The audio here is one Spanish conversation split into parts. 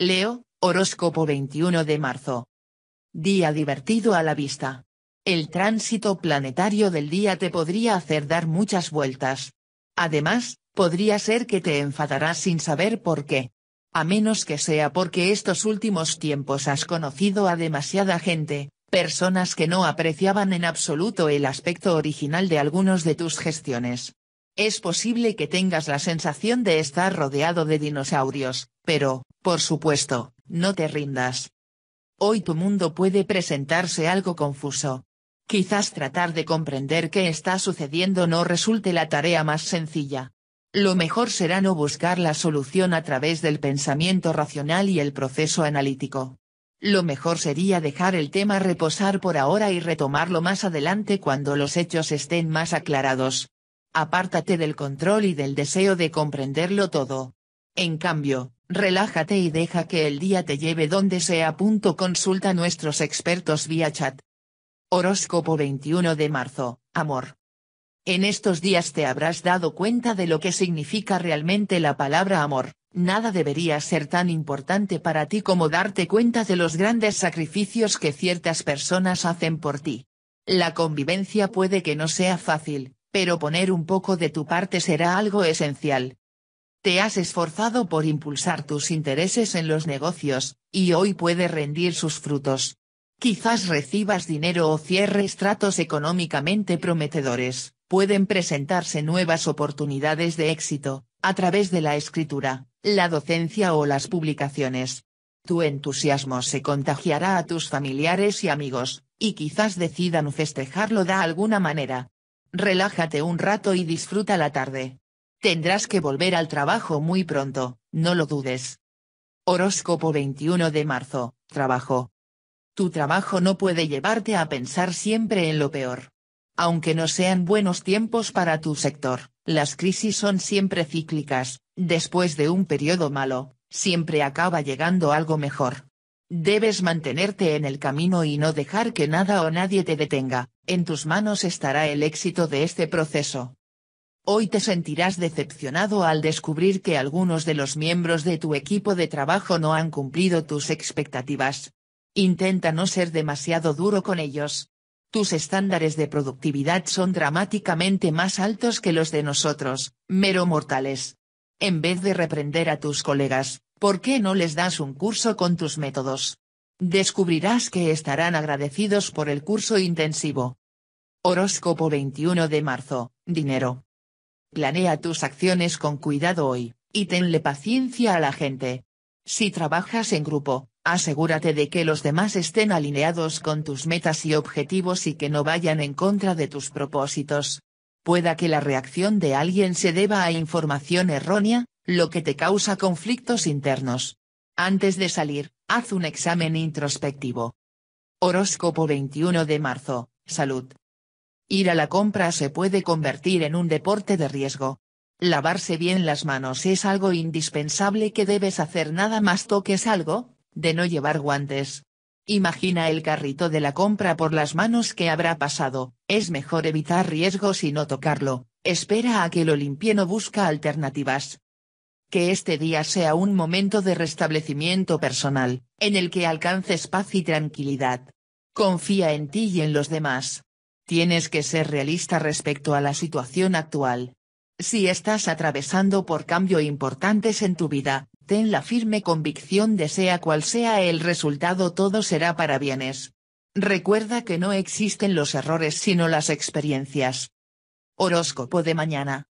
Leo, horóscopo 21 de marzo. Día divertido a la vista. El tránsito planetario del día te podría hacer dar muchas vueltas. Además, podría ser que te enfadarás sin saber por qué. A menos que sea porque estos últimos tiempos has conocido a demasiada gente, personas que no apreciaban en absoluto el aspecto original de algunos de tus gestiones. Es posible que tengas la sensación de estar rodeado de dinosaurios, pero, por supuesto, no te rindas. Hoy tu mundo puede presentarse algo confuso. Quizás tratar de comprender qué está sucediendo no resulte la tarea más sencilla. Lo mejor será no buscar la solución a través del pensamiento racional y el proceso analítico. Lo mejor sería dejar el tema reposar por ahora y retomarlo más adelante cuando los hechos estén más aclarados. Apártate del control y del deseo de comprenderlo todo. En cambio, relájate y deja que el día te lleve donde sea. Consulta nuestros expertos vía chat. Horóscopo 21 de marzo, amor. En estos días te habrás dado cuenta de lo que significa realmente la palabra amor, nada debería ser tan importante para ti como darte cuenta de los grandes sacrificios que ciertas personas hacen por ti. La convivencia puede que no sea fácil, pero poner un poco de tu parte será algo esencial, te has esforzado por impulsar tus intereses en los negocios, y hoy puede rendir sus frutos. Quizás recibas dinero o cierres tratos económicamente prometedores, pueden presentarse nuevas oportunidades de éxito, a través de la escritura, la docencia o las publicaciones. Tu entusiasmo se contagiará a tus familiares y amigos, y quizás decidan festejarlo de alguna manera. Relájate un rato y disfruta la tarde. Tendrás que volver al trabajo muy pronto, no lo dudes. Horóscopo 21 de marzo, trabajo. Tu trabajo no puede llevarte a pensar siempre en lo peor. Aunque no sean buenos tiempos para tu sector, las crisis son siempre cíclicas, después de un periodo malo, siempre acaba llegando algo mejor. Debes mantenerte en el camino y no dejar que nada o nadie te detenga, en tus manos estará el éxito de este proceso. Hoy te sentirás decepcionado al descubrir que algunos de los miembros de tu equipo de trabajo no han cumplido tus expectativas. Intenta no ser demasiado duro con ellos. Tus estándares de productividad son dramáticamente más altos que los de nosotros, mero mortales. En vez de reprender a tus colegas, ¿por qué no les das un curso con tus métodos? Descubrirás que estarán agradecidos por el curso intensivo. Horóscopo 21 de marzo, dinero. Planea tus acciones con cuidado hoy, y tenle paciencia a la gente. Si trabajas en grupo, asegúrate de que los demás estén alineados con tus metas y objetivos y que no vayan en contra de tus propósitos. Pueda que la reacción de alguien se deba a información errónea, lo que te causa conflictos internos. Antes de salir, haz un examen introspectivo. Horóscopo 21 de marzo, salud. Ir a la compra se puede convertir en un deporte de riesgo. Lavarse bien las manos es algo indispensable que debes hacer nada más toques algo, de no llevar guantes. Imagina el carrito de la compra por las manos que habrá pasado, es mejor evitar riesgos y no tocarlo, espera a que lo limpie no busca alternativas. Que este día sea un momento de restablecimiento personal, en el que alcances paz y tranquilidad. Confía en ti y en los demás. Tienes que ser realista respecto a la situación actual. Si estás atravesando por cambios importantes en tu vida, ten la firme convicción de sea cual sea el resultado todo será para bienes. Recuerda que no existen los errores sino las experiencias. Horóscopo de mañana.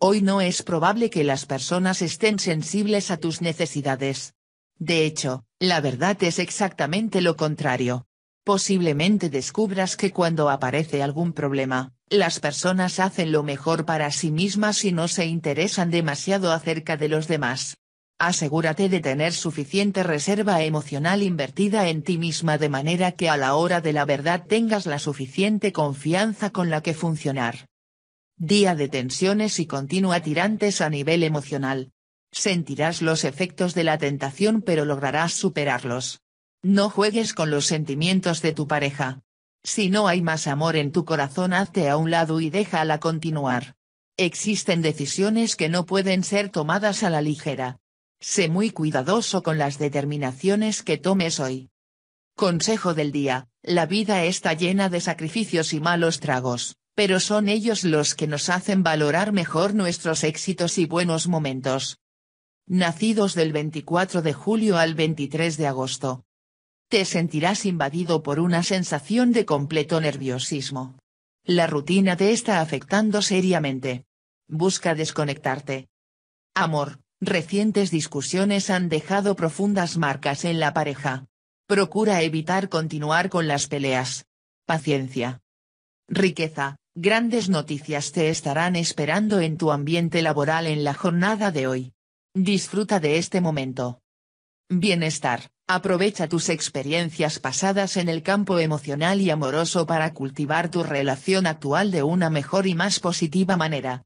Hoy no es probable que las personas estén sensibles a tus necesidades. De hecho, la verdad es exactamente lo contrario posiblemente descubras que cuando aparece algún problema, las personas hacen lo mejor para sí mismas y no se interesan demasiado acerca de los demás. Asegúrate de tener suficiente reserva emocional invertida en ti misma de manera que a la hora de la verdad tengas la suficiente confianza con la que funcionar. Día de tensiones y continua tirantes a nivel emocional. Sentirás los efectos de la tentación pero lograrás superarlos. No juegues con los sentimientos de tu pareja. Si no hay más amor en tu corazón, hazte a un lado y déjala continuar. Existen decisiones que no pueden ser tomadas a la ligera. Sé muy cuidadoso con las determinaciones que tomes hoy. Consejo del día, la vida está llena de sacrificios y malos tragos, pero son ellos los que nos hacen valorar mejor nuestros éxitos y buenos momentos. Nacidos del 24 de julio al 23 de agosto te sentirás invadido por una sensación de completo nerviosismo. La rutina te está afectando seriamente. Busca desconectarte. Amor, recientes discusiones han dejado profundas marcas en la pareja. Procura evitar continuar con las peleas. Paciencia. Riqueza, grandes noticias te estarán esperando en tu ambiente laboral en la jornada de hoy. Disfruta de este momento. Bienestar, Aprovecha tus experiencias pasadas en el campo emocional y amoroso para cultivar tu relación actual de una mejor y más positiva manera.